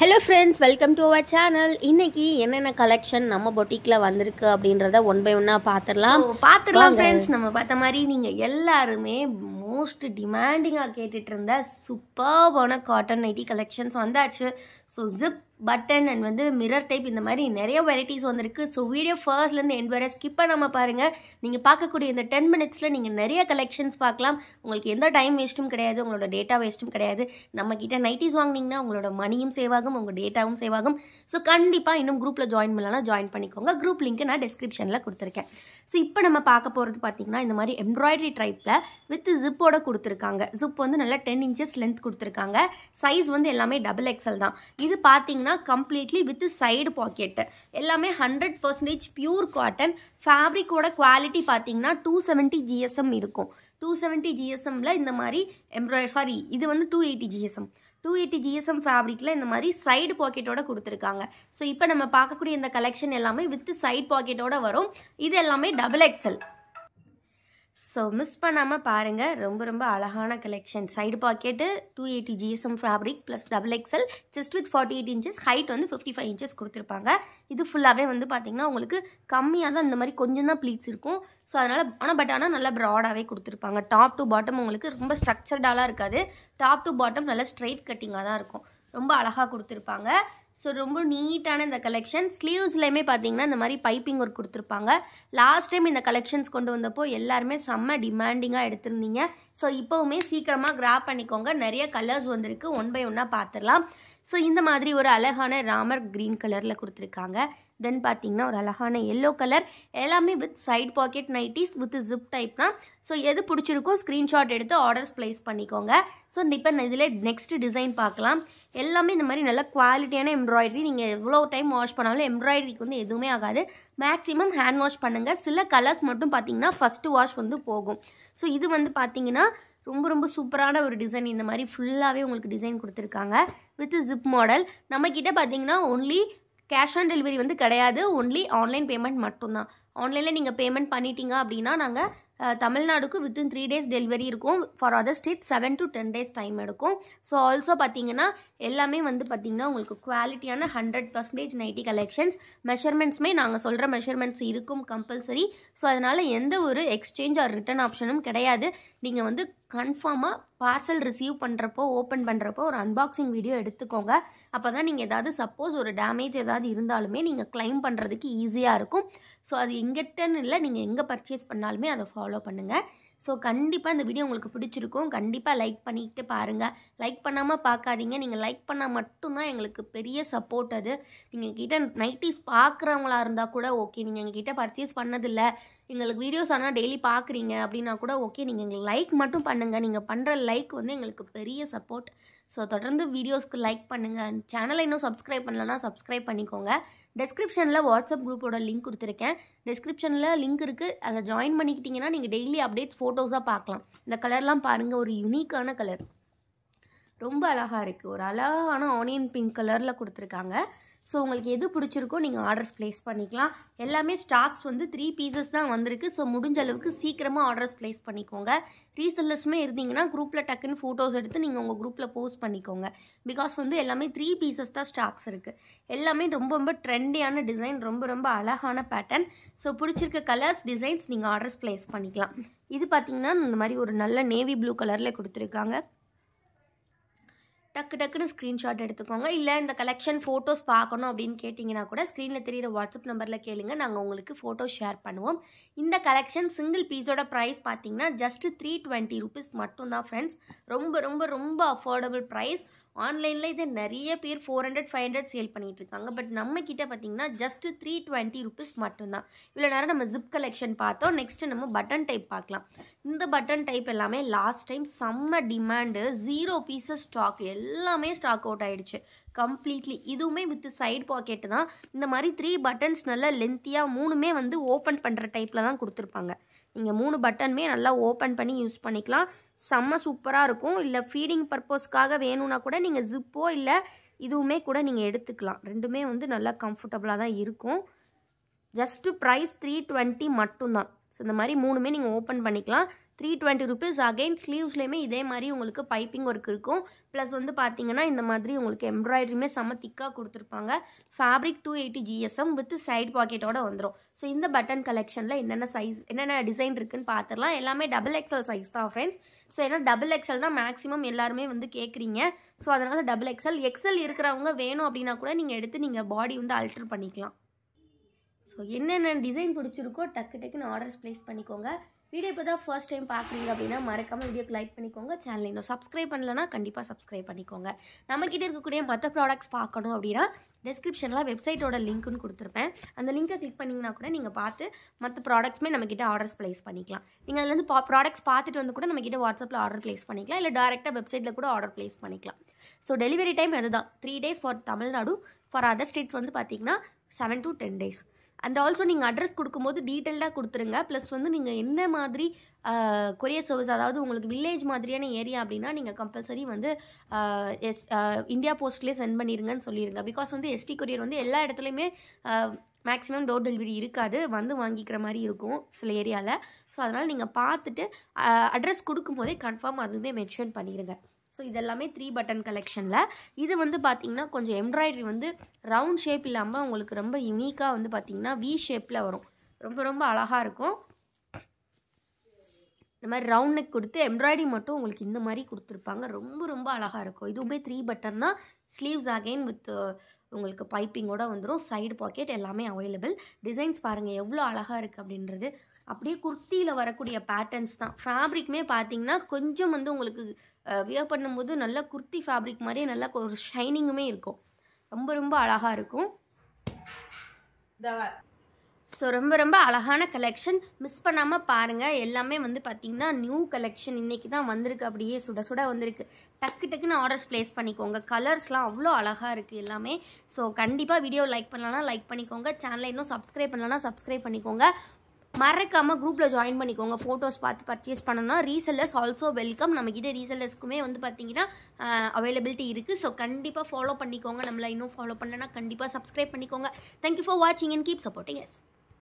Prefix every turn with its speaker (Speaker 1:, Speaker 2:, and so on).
Speaker 1: hello friends welcome to our channel இன்றைக்கி என்னென்ன collection நம்ம பொட்டிக்கில் வந்திருக்கு அப்படின்றத ஒன் பை ஒன்னாக பார்த்துடலாம் பார்த்துடலாம் ஃப்ரெண்ட்ஸ் நம்ம பார்த்த மாதிரி நீங்கள் எல்லாருமே மோஸ்ட் டிமாண்டிங்காக கேட்டுட்டு இருந்த சூப்பர்பான காட்டன் நைட்டி கலெக்ஷன்ஸ் வந்தாச்சு ஸோ ஜிப் பட்டன் அண்ட் வந்து மிரர் டைப் இந்த மாதிரி நிறைய வெரைட்டிஸ் வந்திருக்கு ஸோ வீடியோ ஃபர்ஸ்ட்லேருந்து எண்ட் வரை ஸ்கிப் பண்ணாமல் பாருங்கள் நீங்கள் பார்க்கக்கூடிய இந்த டென் மினிட்ஸில் நீங்கள் நிறைய கலெக்ஷன்ஸ் பார்க்கலாம் உங்களுக்கு எந்த டைம் வேஸ்ட்டும் கிடையாது உங்களோட டேட்டா வேஸ்ட்டும் கிடையாது நம்மக்கிட்ட நைட்டிஸ் வாங்கினீங்கன்னா உங்களோட மணியும் சேவ் ஆகும் உங்கள் டேட்டாவும் சேவ் ஆகும் ஸோ கண்டிப்பாக இன்னும் குரூப்பில் ஜாயின் பண்ணலாம்னா ஜாயின் பண்ணிக்கோங்க குரூப் லிங்க் நான் டிஸ்கிரிப்ஷனில் கொடுத்துருக்கேன் ஸோ இப்போ நம்ம பார்க்க போகிறது பார்த்தீங்கன்னா இந்த மாதிரி எம்ப்ராய்டரி டைப்பில் வித் ஜிப்போட கொடுத்துருக்காங்க ஜிப் வந்து நல்லா டென் இன்ச்சஸ் லென்த் கொடுத்துருக்காங்க சைஸ் வந்து எல்லாமே டபுள் எக்ஸல் தான் இது பார்த்தீங்கன்னா பார்த்தீங்கன்னா கம்ப்ளீட்லி வித் சைடு பாக்கெட்டு எல்லாமே ஹண்ட்ரட் பர்சன்டேஜ் பியூர் காட்டன் ஃபேப்ரிக்கோட குவாலிட்டி பார்த்தீங்கன்னா டூ செவன்ட்டி ஜிஎஸ்எம் இருக்கும் டூ செவன்ட்டி ஜிஎஸ்எம்மில் இந்த மாதிரி எம்ப்ராய்டரி சாரி இது வந்து two eighty GSM two eighty GSM ஃபேப்ரிக்கில் இந்த மாதிரி சைடு பாக்கெட்டோட கொடுத்துருக்காங்க ஸோ இப்போ நம்ம பார்க்கக்கூடிய இந்த கலெக்ஷன் எல்லாமே வித் சைடு பாக்கெட்டோட வரும் இது எல்லாமே டபுள் எக்ஸல் ஸோ மிஸ் பண்ணாமல் பாருங்கள் ரொம்ப ரொம்ப அழகான collection side pocket two eighty GSM fabric plus double XL chest with forty eight inches height வந்து ஃபிஃப்டி ஃபைவ் இன்ச்சஸ் கொடுத்துருப்பாங்க இது ஃபுல்லாகவே வந்து பார்த்திங்கன்னா உங்களுக்கு கம்மியாக தான் இந்த மாதிரி கொஞ்சம் தான் ப்ளீட்ஸ் இருக்கும் ஸோ அதனால் ஆனால் பட் ஆனால் நல்லா ப்ராடாகவே கொடுத்துருப்பாங்க டாப் டு பாட்டம் உங்களுக்கு ரொம்ப ஸ்ட்ரக்சர்டாலாம் இருக்காது டாப் டு பாட்டம் நல்லா ஸ்ட்ரைட் கட்டிங்காக தான் இருக்கும் ரொம்ப அழகாக கொடுத்துருப்பாங்க ஸோ ரொம்ப நீட்டான இந்த கலெக்ஷன் ஸ்லீவ்ஸ்லையுமே பார்த்தீங்கன்னா இந்த மாதிரி பைப்பிங் ஒர்க் கொடுத்துருப்பாங்க லாஸ்ட் டைம் இந்த கலெக்ஷன்ஸ் கொண்டு வந்தப்போ எல்லாருமே செம்ம டிமாண்டிங்காக எடுத்திருந்தீங்க ஸோ இப்போவுமே சீக்கிரமாக கிராப் பண்ணிக்கோங்க நிறைய கலர்ஸ் வந்திருக்கு ஒன் பை ஒன்னாக பார்த்துடலாம் ஸோ இந்த மாதிரி ஒரு அழகான ராமர் க்ரீன் கலரில் கொடுத்துருக்காங்க தென் பார்த்தீங்கன்னா ஒரு அழகான எல்லோ கலர் எல்லாமே with side pocket nighties with zip டைப்னா ஸோ எது பிடிச்சிருக்கோ ஸ்க்ரீன்ஷாட் எடுத்து ஆர்டர்ஸ் ப்ளேஸ் பண்ணிக்கோங்க ஸோ இந்த இப்போ இதில் நெக்ஸ்ட் டிசைன் பார்க்கலாம் எல்லாமே இந்த மாதிரி நல்ல குவாலிட்டியான எம்ப்ராய்டரி நீங்கள் எவ்வளோ டைம் வாஷ் பண்ணாலும் எம்ப்ராய்டரிக்கு வந்து எதுவுமே ஆகாது மேக்ஸிமம் ஹேண்ட் வாஷ் பண்ணுங்கள் சில கலர்ஸ் மட்டும் பார்த்தீங்கன்னா ஃபஸ்ட்டு வாஷ் வந்து போகும் ஸோ இது வந்து பார்த்தீங்கன்னா ரொம்ப ரொம்ப சூப்பரான ஒரு டிசைன் இந்த மாதிரி ஃபுல்லாகவே உங்களுக்கு டிசைன் கொடுத்துருக்காங்க வித் ஜிப் மாடல் நம்மக்கிட்ட பார்த்தீங்கன்னா ஓன்லி கேஷ் ஆன் டெலிவரி வந்து கிடையாது ஒன்லி ஆன்லைன் பேமெண்ட் மட்டும்தான் ஆன்லைனில் நீங்கள் பேமெண்ட் பண்ணிட்டீங்க அப்படின்னா நாங்கள் தமிழ்நாடுக்கு வித்தின் த்ரீ டேஸ் டெலிவரி இருக்கும் for other state seven to ten days time எடுக்கும் ஸோ ஆல்சோ பார்த்தீங்கன்னா எல்லாமே வந்து பார்த்திங்கன்னா உங்களுக்கு குவாலிட்டியான ஹண்ட்ரட் பர்சன்டேஜ் நைட்டி கலெக்ஷன்ஸ் மெஷர்மெண்ட்ஸுமே நாங்கள் சொல்கிற மெஷர்மெண்ட்ஸ் இருக்கும் கம்பல்சரி ஸோ அதனால் எந்த ஒரு எக்ஸ்சேஞ்ச் ஆர் ரிட்டர்ன் ஆப்ஷனும் கிடையாது நீங்கள் வந்து கன்ஃபார்மாக பார்சல் ரிசீவ் பண்ணுறப்போ ஓப்பன் பண்ணுறப்போ ஒரு அன்பாக்சிங் வீடியோ எடுத்துக்கோங்க அப்போ தான் நீங்கள் ஏதாவது சப்போஸ் ஒரு டேமேஜ் ஏதாவது இருந்தாலுமே நீங்கள் கிளைம் பண்ணுறதுக்கு ஈஸியாக இருக்கும் ஸோ அது எங்கிட்டன்னு இல்லை நீங்கள் எங்கே பர்ச்சேஸ் பண்ணாலுமே அதை ஃபாலோ பண்ணுங்கள் ஸோ கண்டிப்பாக இந்த வீடியோ உங்களுக்கு பிடிச்சிருக்கும் கண்டிப்பாக லைக் பண்ணிக்கிட்டு பாருங்கள் லைக் பண்ணாமல் பார்க்காதீங்க நீங்கள் லைக் பண்ணால் மட்டும்தான் எங்களுக்கு பெரிய சப்போர்ட் அது நீங்கள் கிட்டே நைட்டிஸ் பார்க்குறவங்களா இருந்தால் கூட ஓகே நீங்கள் எங்ககிட்ட பர்ச்சேஸ் பண்ணதில்லை எங்களுக்கு வீடியோஸ் ஆனால் டெய்லி பார்க்குறீங்க அப்படின்னா கூட ஓகே நீங்கள் எங்களுக்கு லைக் மட்டும் பண்ணுங்கள் நீங்கள் பண்ணுற லைக் வந்து எங்களுக்கு பெரிய சப்போர்ட் ஸோ தொடர்ந்து வீடியோஸ்க்கு லைக் பண்ணுங்கள் சேனலை இன்னும் சப்ஸ்கிரைப் பண்ணலன்னா சப்ஸ்கிரைப் பண்ணிக்கோங்க டெஸ்கிரிப்ஷனில் வாட்ஸ்அப் குரூப்போட லிங்க் கொடுத்துருக்கேன் டெஸ்கிரிப்ஷனில் லிங்க் இருக்குது அதை ஜாயின் பண்ணிக்கிட்டிங்கன்னா நீங்கள் டெய்லி அப்டேட்ஸ் ஃபோட்டோஸாக பார்க்கலாம் இந்த கலர்லாம் பாருங்கள் ஒரு யூனிக்கான கலர் ரொம்ப அழகாக இருக்குது ஒரு அழகான ஆனியன் பிங்க் கலரில் கொடுத்துருக்காங்க ஸோ உங்களுக்கு எது பிடிச்சிருக்கோ நீங்கள் ஆர்டர்ஸ் ப்ளேஸ் பண்ணிக்கலாம் எல்லாமே ஸ்டாக்ஸ் வந்து த்ரீ பீசஸ் தான் வந்திருக்கு ஸோ முடிஞ்ச அளவுக்கு சீக்கிரமாக ஆர்டர்ஸ் ப்ளேஸ் பண்ணிக்கோங்க ரீசெல்லர்ஸுமே இருந்தீங்கன்னா குரூப்பில் டக்குன்னு ஃபோட்டோஸ் எடுத்து நீங்கள் உங்கள் குரூப்பில் போஸ்ட் பண்ணிக்கோங்க பிகாஸ் வந்து எல்லாமே த்ரீ பீசஸ் தான் ஸ்டாக்ஸ் இருக்குது எல்லாமே ரொம்ப ரொம்ப ட்ரெண்டியான டிசைன் ரொம்ப ரொம்ப அழகான பேட்டர்ன் ஸோ பிடிச்சிருக்க கலர்ஸ் டிசைன்ஸ் நீங்கள் ஆர்டர்ஸ் ப்ளேஸ் பண்ணிக்கலாம் இது பார்த்திங்கன்னா இந்த மாதிரி ஒரு நல்ல நேவி ப்ளூ கலரில் கொடுத்துருக்காங்க டக்கு டக்குன்னு ஸ்க்ரீன்ஷாட் எடுத்துக்கோங்க இல்லை இந்த கலெக்ஷன் ஃபோட்டோஸ் பார்க்கணும் அப்படின்னு கேட்டிங்கன்னா கூட ஸ்க்ரீனில் தெரிகிற வாட்ஸ்அப் நம்பரில் கேளுங்க நாங்கள் உங்களுக்கு ஃபோட்டோ ஷேர் பண்ணுவோம் இந்த கலெக்ஷன் சிங்கிள் பீஸோட ப்ரைஸ் பார்த்தீங்கன்னா ஜஸ்ட்டு த்ரீ டுவெண்ட்டி ருபீஸ் மட்டும்தான் ஃப்ரெண்ட்ஸ் ரொம்ப ரொம்ப ரொம்ப அஃபோர்டபுள் ப்ரைஸ் ஆன்லைனில் இது நிறைய பேர் four hundred five hundred sale பண்ணிகிட்ருக்காங்க பட் நம்ம கிட்டே பார்த்திங்கன்னா ஜஸ்ட்டு த்ரீ டுவெண்ட்டி ருபீஸ் மட்டும்தான் இவ்வளோ நேரம் நம்ம ஜிப் கலெக்ஷன் பார்த்தோம் நெக்ஸ்ட்டு நம்ம பட்டன் டைப் பார்க்கலாம் இந்த பட்டன் டைப் எல்லாமே லாஸ்ட் டைம் செம்ம டிமாண்டு ஜீரோ பீஸஸ் ஸ்டாக் எல்லாமே ஸ்டாக் அவுட் ஆகிடுச்சு கம்ப்ளீட்லி இதுவுமே வித் சைட் பாக்கெட்டு தான் இந்த மாதிரி த்ரீ பட்டன்ஸ் நல்லா லென்த்தியாக மூணுமே வந்து ஓப்பன் பண்ணுற டைப்பில் தான் கொடுத்துருப்பாங்க நீங்கள் மூணு பட்டனுமே நல்லா ஓப்பன் பண்ணி யூஸ் பண்ணிக்கலாம் செம்ம சூப்பராக இருக்கும் இல்லை ஃபீடிங் பர்பஸ்க்காக வேணும்னா கூட நீங்கள் ஜிப்போ இல்லை இதுவுமே கூட நீங்கள் எடுத்துக்கலாம் ரெண்டுமே வந்து நல்லா கம்ஃபர்டபுளாக தான் இருக்கும் ஜஸ்ட்டு ப்ரைஸ் த்ரீ டுவெண்ட்டி மட்டும்தான் ஸோ இந்த மாதிரி மூணுமே நீங்கள் ஓப்பன் பண்ணிக்கலாம் த்ரீ டுவெண்ட்டி ருபீஸ் அகெயின் ஸ்லீவ்ஸ்லேயுமே இதே மாதிரி உங்களுக்கு பைப்பிங் ஒர்க் இருக்கும் ப்ளஸ் வந்து பார்த்தீங்கன்னா இந்த மாதிரி உங்களுக்கு எம்ப்ராய்டரியுமே செம்ம திக்காக கொடுத்துருப்பாங்க fabric two eighty GSM with side பாக்கெட்டோட வந்துடும் ஸோ இந்த பட்டன் கலெக்ஷனில் என்னென்ன சைஸ் என்னென்ன டிசைன் இருக்குன்னு பார்த்துடலாம் எல்லாமே டபுள் எக்ஸல் சைஸ் தான் ஃப்ரெண்ட்ஸ் ஸோ ஏன்னா டபுள் எக்ஸல் தான் மேக்ஸிமம் எல்லாருமே வந்து கேட்குறீங்க ஸோ அதனால் டபுள் எக்ஸல் எக்ஸல் இருக்கிறவங்க வேணும் அப்படின்னா கூட நீங்கள் எடுத்து நீங்கள் பாடி வந்து அல்ட்ரு பண்ணிக்கலாம் ஸோ என்னென்ன டிசைன் பிடிச்சிருக்கோ டக்கு டக்குன்னு ஆர்டர்ஸ் ப்ளேஸ் பண்ணிக்கோங்க வீடியோ இப்போ தான் ஃபர்ஸ்ட் டைம் பார்க்குறீங்க அப்படின்னா மறக்காம வீடியோக்கு லைக் பண்ணிக்கோங்க சேனல் இன்னும் சப்ஸ்கிரைப் பண்ணலன்னா கண்டிப்பாக சப்ஸ்கிரைப் பண்ணிக்கோங்க நம்மக்கிட்ட இருக்கக்கூடிய மற்ற ப்ராடக்ட்ஸ் பார்க்கணும் அப்படின்னா டிஸ்கிரிப்ஷனில் வெப்சைட்டோட லிங்க்குன்னு கொடுத்துருப்பேன் அந்த லிங்க்கை கிளிக் பண்ணிங்கன்னா கூட நீங்கள் பார்த்து மற்ற ப்ராடக்ட்ஸுமே நம்மக்கிட்ட ஆர்டர்ஸ் ப்ளேஸ் பண்ணிக்கலாம் நீங்கள் அதுலேருந்து பா ப்ராடக்ட்ஸ் பார்த்துட்டு வந்து கூட நம்மக்கிட்ட வாட்ஸ்அப்பில் ஆர்டர் ப்ளேஸ் பண்ணிக்கலாம் இல்லை டேரெக்டாக வெப்சைட்டில் கூட ஆர்டர் ப்ளேஸ் பண்ணிக்கலாம் ஸோ டெலிவரி டைம் அதுதான் three days for Tamil Nadu for other states வந்து பார்த்திங்கன்னா seven to ten days and also நீங்கள் அட்ரஸ் கொடுக்கும்போது டீட்டெயில்டாக கொடுத்துருங்க ப்ளஸ் வந்து நீங்கள் என்ன மாதிரி கொரியர் சர்வீஸ் அதாவது உங்களுக்கு வில்லேஜ் மாதிரியான ஏரியா அப்படின்னா நீங்கள் கம்பல்சரி வந்து எஸ் இந்தியா போஸ்ட்லேயே சென்ட் பண்ணிடுங்கன்னு சொல்லிடுங்க பிகாஸ் வந்து எஸ்டி கொரியர் வந்து எல்லா இடத்துலையுமே மேக்ஸிமம் டோர் டெலிவரி இருக்காது வந்து வாங்கிக்கிற மாதிரி இருக்கும் சில ஏரியாவில் ஸோ அதனால் நீங்கள் பார்த்துட்டு அட்ரஸ் கொடுக்கும்போதே கன்ஃபார்ம் அதுவுமே மென்ஷன் பண்ணிடுங்க ஸோ இதெல்லாமே த்ரீ பட்டன் கலெக்ஷனில் இது வந்து பார்த்திங்கன்னா கொஞ்சம் எம்ப்ராய்டரி வந்து ரவுண்ட் ஷேப் இல்லாமல் உங்களுக்கு ரொம்ப யூனிக்காக வந்து பார்த்திங்கன்னா வி ஷேப்பில் வரும் ரொம்ப ரொம்ப அழகாக இருக்கும் இந்த மாதிரி ரவுண்ட் நெக் கொடுத்து எம்ப்ராய்டரி மட்டும் உங்களுக்கு இந்த மாதிரி கொடுத்துருப்பாங்க ரொம்ப ரொம்ப அழகாக இருக்கும் இதுவுமே த்ரீ பட்டன்னா ஸ்லீவ்ஸ் அகெயின் வித் உங்களுக்கு பைப்பிங்கோட வந்துடும் சைடு பாக்கெட் எல்லாமே அவைலபிள் டிசைன்ஸ் பாருங்கள் எவ்வளோ அழகாக இருக்குது அப்படின்றது அப்படியே குர்த்தியில் வரக்கூடிய பேட்டர்ன்ஸ் தான் ஃபேப்ரிக்குமே பார்த்தீங்கன்னா கொஞ்சம் வந்து உங்களுக்கு வியர் பண்ணும்போது நல்லா குர்த்தி ஃபேப்ரிக் மாதிரியே நல்லா ஒரு ஷைனிங்குமே இருக்கும் ரொம்ப ரொம்ப அழகாக இருக்கும் ஸோ ரொம்ப ரொம்ப அழகான கலெக்ஷன் மிஸ் பண்ணாமல் பாருங்கள் எல்லாமே வந்து பார்த்திங்கன்னா நியூ கலெக்ஷன் இன்றைக்கி தான் வந்திருக்கு அப்படியே சுட சுட வந்திருக்கு டக்கு டக்குன்னு ஆர்டர்ஸ் ப்ளேஸ் பண்ணிக்கோங்க கலர்ஸ்லாம் அவ்வளோ அழகாக இருக்குது எல்லாமே ஸோ கண்டிப்பாக வீடியோ லைக் பண்ணலன்னா லைக் பண்ணிக்கோங்க சேனலை இன்னும் சப்ஸ்கிரைப் பண்ணலன்னா சப்ஸ்கிரைப் பண்ணிக்கோங்க மறக்காம குரூப்பில் ஜாயின் பண்ணிக்கோங்க ஃபோட்டோஸ் பார்த்து பர்ச்சேஸ் பண்ணணும்னா ரீசெல்லர்ஸ் ஆல்சோ வெல்கம் நம்மக்கிட்ட ரீசெல்லர்ஸ்க்குமே வந்து பார்த்தீங்கன்னா அவைலபிலிட்டி இருக்குது ஸோ கண்டிப்பாக ஃபாலோ பண்ணிக்கோங்க நம்மளை இன்னும் ஃபாலோ பண்ணலன்னா கண்டிப்பாக சப்ஸ்கிரைப் பண்ணிக்கோங்க தேங்க்யூ ஃபார் வாட்சிங் அண்ட் கீப் சப்போர்ட்டிங் எஸ்